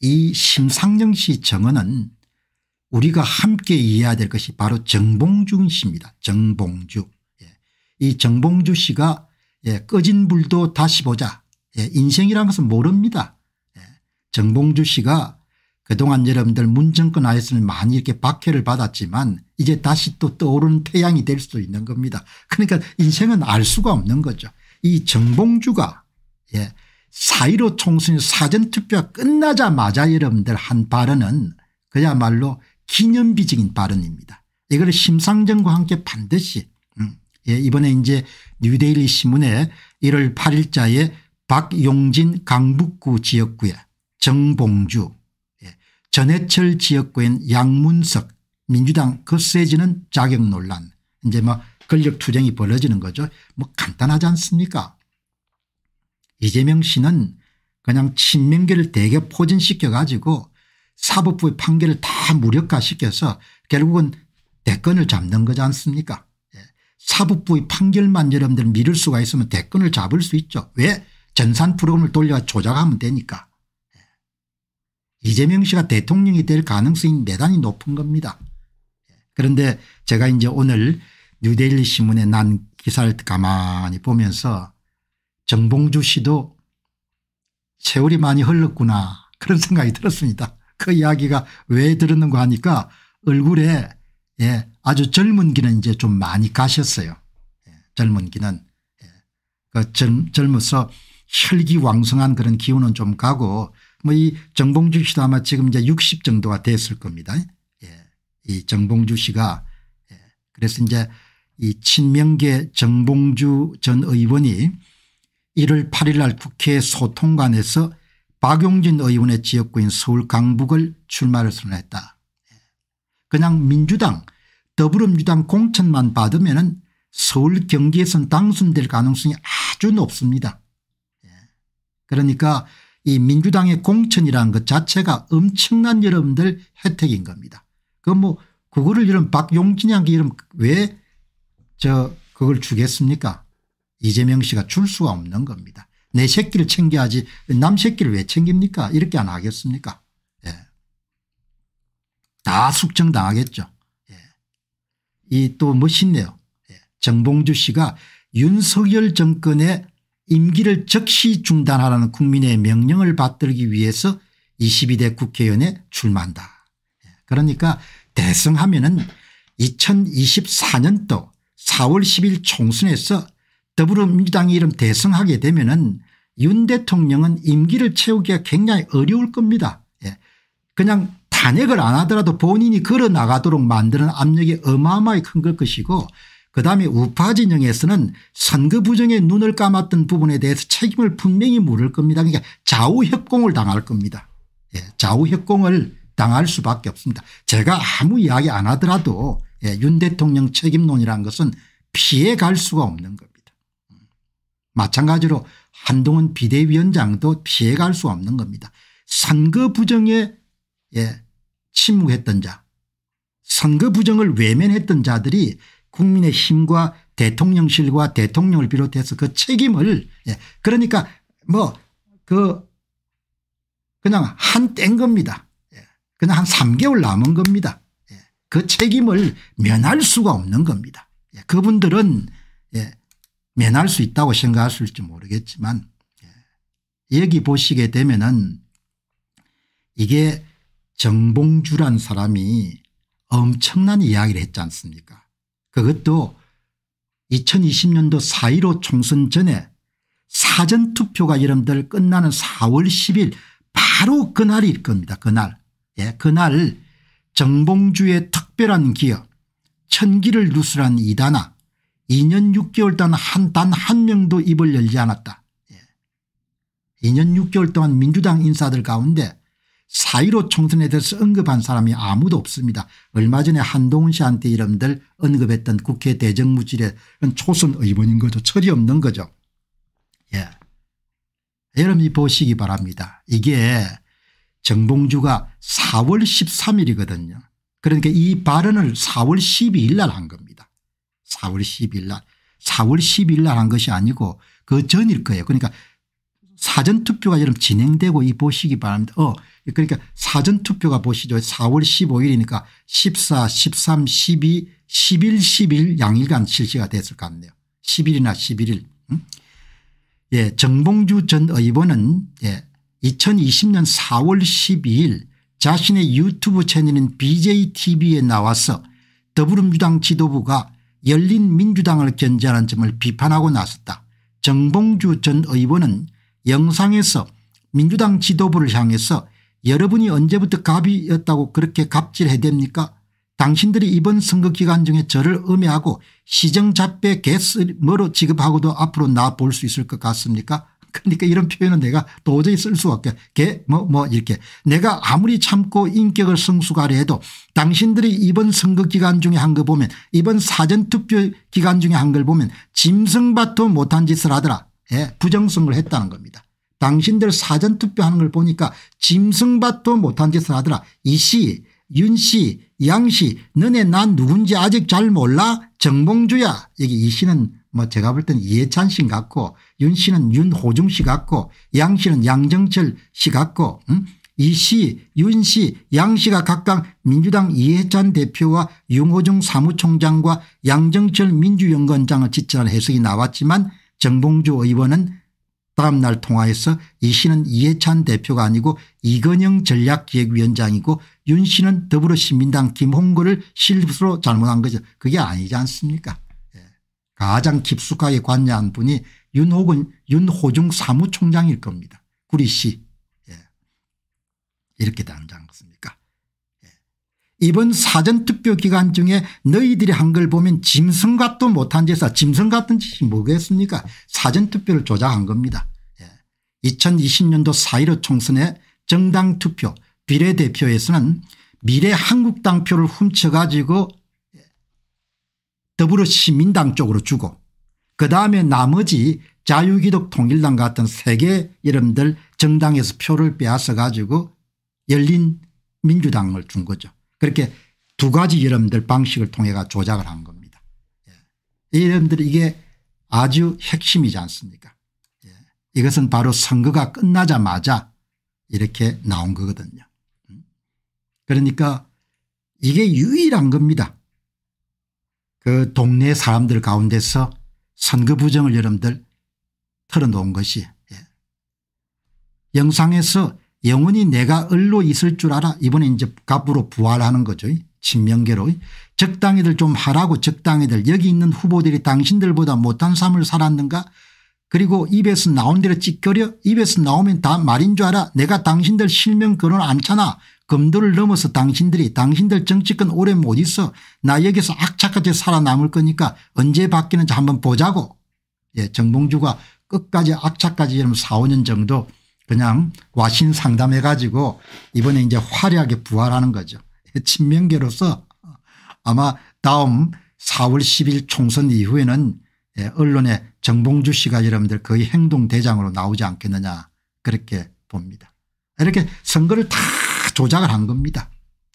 이 심상정 씨 정언은 우리가 함께 이해해야 될 것이 바로 정봉주 씨입니다. 정봉주. 예. 이 정봉주 씨가 예, 꺼진 불도 다시 보자. 예, 인생이라 것은 모릅니다. 정봉주 씨가 그동안 여러분들 문정권 하에서는 많이 이렇게 박해를 받았지만 이제 다시 또 떠오르는 태양이 될 수도 있는 겁니다. 그러니까 인생은 알 수가 없는 거죠. 이 정봉주가 예, 사이로 총선 이 사전투표 가 끝나자마자 여러분들 한 발언은 그야말로 기념비적인 발언입니다. 이걸 심상정과 함께 반드시 음, 예, 이번에 이제 뉴데일리 신문에 1월 8일자에 박용진 강북구 지역구에 정봉주 예, 전해철 지역구엔 양문석 민주당 거세지는 자격 논란 이제 뭐 권력 투쟁이 벌어지는 거죠. 뭐 간단하지 않습니까 이재명 씨는 그냥 친명계를 대개 포진시켜 가지고 사법부의 판결을 다 무력화시켜서 결국은 대권을 잡는 거지 않습니까 예. 사법부의 판결만 여러분들 미룰 수가 있으면 대권을 잡을 수 있죠. 왜 전산 프로그램을 돌려 조작하면 되니까. 예. 이재명 씨가 대통령이 될 가능성이 매단히 높은 겁니다. 예. 그런데 제가 이제 오늘 뉴데일리 신문에 난 기사를 가만히 보면서 정봉주 씨도 세월이 많이 흘렀구나 그런 생각이 들었습니다. 그 이야기가 왜 들었는가 하니까 얼굴에 예, 아주 젊은 기는 이제 좀 많이 가셨어요. 예, 젊은 기는 예, 그 젊, 젊어서 혈기왕성한 그런 기운은 좀 가고 뭐 이 정봉주 씨도 아마 지금 이제 60 정도가 됐을 겁니다. 예, 이 정봉주 씨가 예, 그래서 이제 이 친명계 정봉주 전 의원이 1월 8일 날 국회 소통관에서 박용진 의원의 지역구인 서울 강북을 출마를 선언했다. 그냥 민주당 더불어민주당 공천만 받으면 서울 경기에선 당선될 가능성이 아주 높습니다. 예. 그러니까 이 민주당의 공천이라는 것 자체가 엄청난 여러분들 혜택인 겁니다. 그 뭐 그거를 이런 박용진이 한게 이름 왜저 그걸 주겠습니까 이재명 씨가 줄 수가 없는 겁니다. 내 새끼를 챙겨야지 남 새끼를 왜 챙깁니까 이렇게 안 하겠습니까 예. 다 숙청당하겠죠. 예. 이 또 멋있네요. 예. 정봉주 씨가 윤석열 정권의 임기를 즉시 중단하라는 국민의 명령을 받들기 위해서 22대 국회의원에 출마한다. 예. 그러니까 대승하면 은 2024년도 4월 10일 총선에서 더불어민주당 이름 대성하게 되면 은윤 대통령은 임기를 채우기가 굉장히 어려울 겁니다. 예. 그냥 탄핵을 안 하더라도 본인이 걸어나가도록 만드는 압력이 어마어마히큰 걸 것이고 그다음에 우파 진영에서는 선거 부정에 눈을 감았던 부분에 대해서 책임을 분명히 물을 겁니다. 그러니까 좌우협공을 당할 겁니다. 예. 좌우협공을 당할 수밖에 없습니다. 제가 아무 이야기 안 하더라도 예. 윤 대통령 책임론이라는 것은 피해갈 수가 없는 겁니다. 마찬가지로 한동훈 비대위원장도 피해갈 수 없는 겁니다. 선거 부정에 예, 침묵했던 자 선거 부정을 외면했던 자들이 국민의 힘과 대통령실과 대통령을 비롯해서 그 책임을 예, 그러니까 뭐 그 그냥 한 뗀 겁니다. 예, 그냥 한 3개월 남은 겁니다. 예, 그 책임을 면할 수가 없는 겁니다. 예, 그분들은 면할 수 있다고 생각하실지 모르겠지만 예. 여기 보시게 되면은 이게 정봉주란 사람이 엄청난 이야기를 했지 않습니까 그것도 2020년도 4.15 총선 전에 사전투표가 여러분들 끝나는 4월 10일 바로 그날일 겁니다. 그날. 예, 그날 정봉주의 특별한 기업 천기를 누술한 이단아 2년 6개월 동안 한 단 한 명도 입을 열지 않았다. 예. 2년 6개월 동안 민주당 인사들 가운데 4 1 5 총선에 대해서 언급한 사람이 아무도 없습니다. 얼마 전에 한동훈 씨한테 이름들 언급했던 국회 대정무질의 초선 의원인 거죠. 철이 없는 거죠. 예. 여러분이 보시기 바랍니다. 이게 정봉주가 4월 13일이거든요. 그러니까 이 발언을 4월 12일 날 한 겁니다. 4월 10일 날 4월 10일 날 한 것이 아니고 그 전일 거예요. 그러니까 사전투표가 여러 진행되고 이 보시기 바랍니다. 어 그러니까 사전투표가 보시죠. 4월 15일이니까 14 13 12 11 11 양일간 실시가 됐을 것 같네요. 10일이나 11일. 음? 예 정봉주 전 의원은 예 2020년 4월 12일 자신의 유튜브 채널인 BJTV에 나와서 더불어민주당 지도부가 열린 민주당을 견제하는 점을 비판하고 나섰다. 정봉주 전 의원은 영상에서 민주당 지도부를 향해서 여러분이 언제부터 갑이었다고 그렇게 갑질해댑니까 당신들이 이번 선거 기간 중에 저를 음해하고 시정잡배 개쓰뭐로지급하고도 앞으로 나 볼 수 있을 것 같습니까 그러니까 이런 표현은 내가 도저히 쓸 수 없게 개뭐뭐 뭐 이렇게 내가 아무리 참고 인격을 성숙하려 해도 당신들이 이번 선거 기간 중에 한 걸 보면 이번 사전투표 기간 중에 한 걸 보면 짐승밭도 못한 짓을 하더라 예, 부정성을 했다는 겁니다. 당신들 사전투표하는 걸 보니까 짐승밭도 못한 짓을 하더라 이씨 윤씨 양씨 너네 난 누군지 아직 잘 몰라 정봉주야 여기 이씨는 뭐 제가 볼 땐 이해찬 씨 같고 윤 씨는 윤호중 씨 같고 양 씨는 양정철 씨 같고 음? 이 씨, 윤 씨, 양 씨가 각각 민주당 이해찬 대표와 윤호중 사무총장과 양정철 민주연구원장을 지칭한 해석이 나왔지만 정봉주 의원은 다음 날 통화에서 이 씨는 이해찬 대표가 아니고 이건영 전략기획위원장이고 윤 씨는 더불어시민당 김홍구를 실수로 잘못한 거죠. 그게 아니지 않습니까? 가장 깊숙하게 관여한 분이 윤호군 윤호중 사무총장일 겁니다. 구리 씨. 예. 이렇게 되는지 않겠습니까 예. 이번 사전투표 기간 중에 너희들이 한 걸 보면 짐승같도 못한 제사 짐승같은 짓이 뭐겠습니까 사전투표를 조작한 겁니다. 예. 2020년도 4.15 총선에 정당투표 비례대표에서는 미래 한국당 표를 훔쳐가지고 더불어시민당 쪽으로 주고 그다음에 나머지 자유기독 통일당 같은 세 개 이름들 정당에서 표를 빼앗아 가지고 열린 민주당을 준 거죠. 그렇게 두 가지 이름들 방식을 통해가 조작을 한 겁니다. 예. 이름들 이게 아주 핵심이지 않습니까 예. 이것은 바로 선거가 끝나자마자 이렇게 나온 거거든요. 음. 그러니까 이게 유일한 겁니다. 그 동네 사람들 가운데서 선거 부정을 여러분들 털어놓은 것이 예. 영상에서 영원히 내가 을로 있을 줄 알아 이번에 이제 갑으로 부활하는 거죠 친명계로 적당히들 좀 하라고 적당히들 여기 있는 후보들이 당신들보다 못한 삶을 살았는가 그리고 입에서 나온 대로 찌겨려 입에서 나오면 다 말인 줄 알아 내가 당신들 실명 거론 않잖아 검도를 넘어서 당신들이 당신들 정치권 오래 못 있어 나 여기서 악착같이 살아남을 거니까 언제 바뀌는지 한번 보자고 예, 정봉주가 끝까지 악착까지 이러면 4 5년 정도 그냥 와신 상담해 가지고 이번에 이제 화려하게 부활하는 거죠. 예, 친명계로서 아마 다음 4월 10일 총선 이후에는 예, 언론에 정봉주 씨가 여러분들 거의 행동대장으로 나오지 않겠느냐 그렇게 봅니다. 이렇게 선거를 다 조작을 한 겁니다.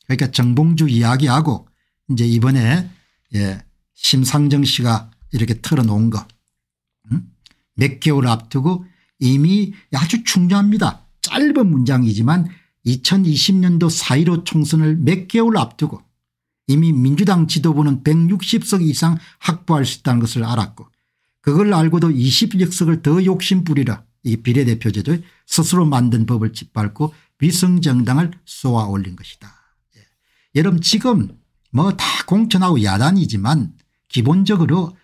그러니까 정봉주 이야기하고 이제 이번에 예, 심상정 씨가 이렇게 털어놓은 거. 음? 몇 개월 앞두고 이미 아주 중요합니다. 짧은 문장이지만 2020년도 4.15 총선을 몇 개월 앞두고 이미 민주당 지도부는 160석 이상 확보할 수 있다는 것을 알았고 그걸 알고도 20역석을 더 욕심부리라 이 비례대표제도 스스로 만든 법을 짓밟고 위성정당을 쏘아 올린 것이다. 예. 여러분 지금 뭐 다 공천하고 야단이지만 기본적으로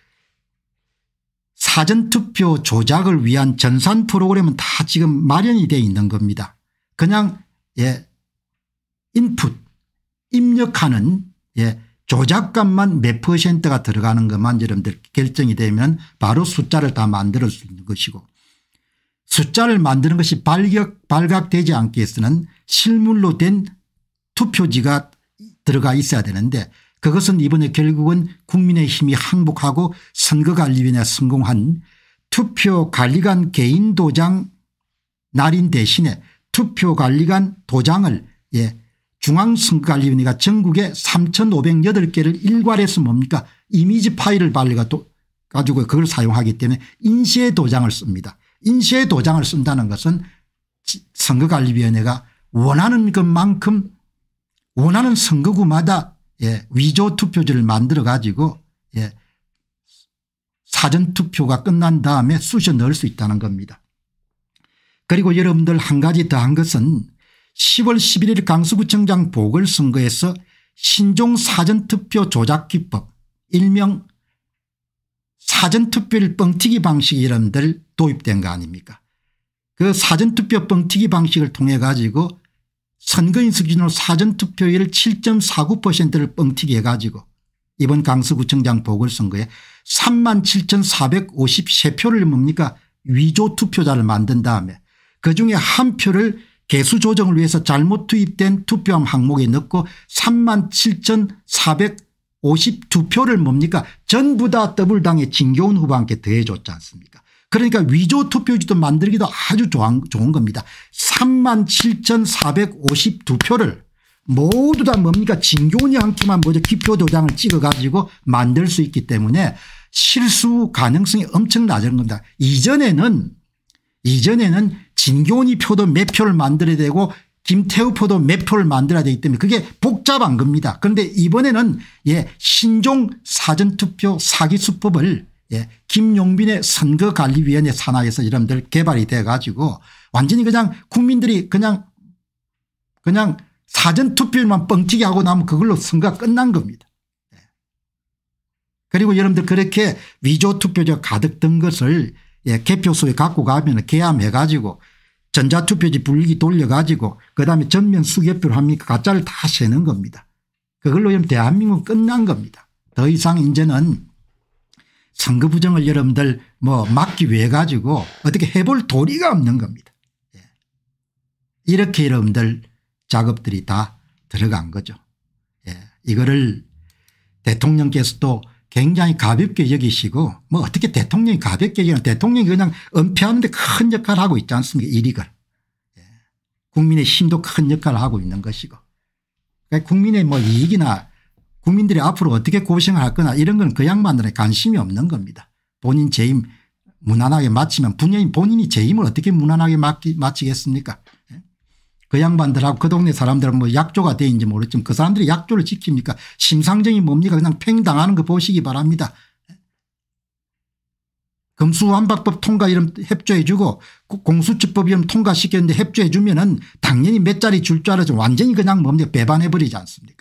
사전투표 조작을 위한 전산 프로그램은 다 지금 마련이 되어 있는 겁니다. 그냥 예 인풋 입력하는 예 조작값만 몇 퍼센트가 들어가는 것만 여러분들 결정이 되면 바로 숫자를 다 만들 수 있는 것이고 숫자를 만드는 것이 발격, 발각되지 않기위 해서는 실물로 된 투표지가 들어가 있어야 되는데 그것은 이번에 결국은 국민의힘이 항복하고 선거관리위원회 성공한 투표관리관 개인 도장 날인 대신에 투표관리관 도장을 예 중앙선거관리위원회가 전국에 3508개를 일괄해서 뭡니까 이미지 파일을 발리가 가지고 그걸 사용하기 때문에 인쇄 도장을 씁니다. 인쇄 도장을 쓴다는 것은 선거관리위원회가 원하는 것만큼 원하는 선거구마다 예, 위조 투표지를 만들어 가지고 예, 사전투표가 끝난 다음에 쑤셔 넣을 수 있다는 겁니다. 그리고 여러분들 한 가지 더 한 것은 10월 11일 강서구청장 보궐선거에서 신종 사전투표 조작기법 일명 사전투표를 뻥튀기 방식이라들 도입된 거 아닙니까 그 사전투표 뻥튀기 방식을 통해 가지고 선거인 수준으로 사전투표율 7.49%를 뻥튀기 해가지고 이번 강서구청장 보궐선거에 37,453표를 뭡니까 위조투표자를 만든 다음에 그중에 한 표를 개수 조정을 위해서 잘못 투입된 투표함 항목에 넣고 3만 7,452표를 뭡니까 전부 다 더블당의 진교훈 후보한테 더해줬지 않습니까 그러니까 위조 투표지도 만들기도 아주 좋은 겁니다. 3만 7,452표를 모두 다 뭡니까 진교훈이 한 키만 먼저 기표 도장을 찍어 가지고 만들 수 있기 때문에 실수 가능성이 엄청 낮은 겁니다. 이전에는 이전에는 진교원이 표도 몇 표를 만들어야 되고 김태우 표도 몇 표를 만들어야 되기 때문에 그게 복잡한 겁니다. 그런데 이번에는 예, 신종 사전투표 사기수법을 예, 김용빈의 선거관리위원회 산하에서 여러분들 개발이 돼 가지고 완전히 그냥 국민들이 그냥 그냥 사전투표만 뻥튀기 하고 나면 그걸로 선거가 끝난 겁니다. 예. 그리고 여러분들 그렇게 위조투표자 가득 든 것을 예, 개표소에 갖고 가면 개함해 가지고 전자투표지 분리기 돌려 가지고 그다음에 전면 수개표를 합니까 가짜를 다 세는 겁니다. 그걸로 지금 대한민국 은 끝난 겁니다. 더 이상 이제는 선거 부정을 여러분들 뭐 막기 위해 가지고 어떻게 해볼 도리가 없는 겁니다. 예. 이렇게 여러분들 작업들이 다 들어간 거죠. 예. 이거를 대통령께서도 굉장히 가볍게 여기시고 뭐 어떻게 대통령이 가볍게 여기는 대통령이 그냥 은폐하는데 큰 역할을 하고 있지 않습니까 이익을. 예. 국민의 힘도 큰 역할을 하고 있는 것이고 그러니까 국민의 뭐 이익이나 국민들이 앞으로 어떻게 고생을 할 거나 이런 건 그 양반들의 관심이 없는 겁니다. 본인 재임 무난하게 마치면 분명히 본인이 재임을 어떻게 무난하게 마치겠습니까 그 양반들하고 그 동네 사람들은 뭐 약조가 돼는지 모르지만 그 사람들이 약조를 지킵니까 심상정이 뭡니까 그냥 팽당하는 거 보시기 바랍니다. 금수완박법 통과 이름 협조해 주고 공수처법 이름 통과시켰는데 협조해 주면 은 당연히 몇 자리 줄 줄 알아서 완전히 그냥 뭡니까 배반해 버리지 않습니까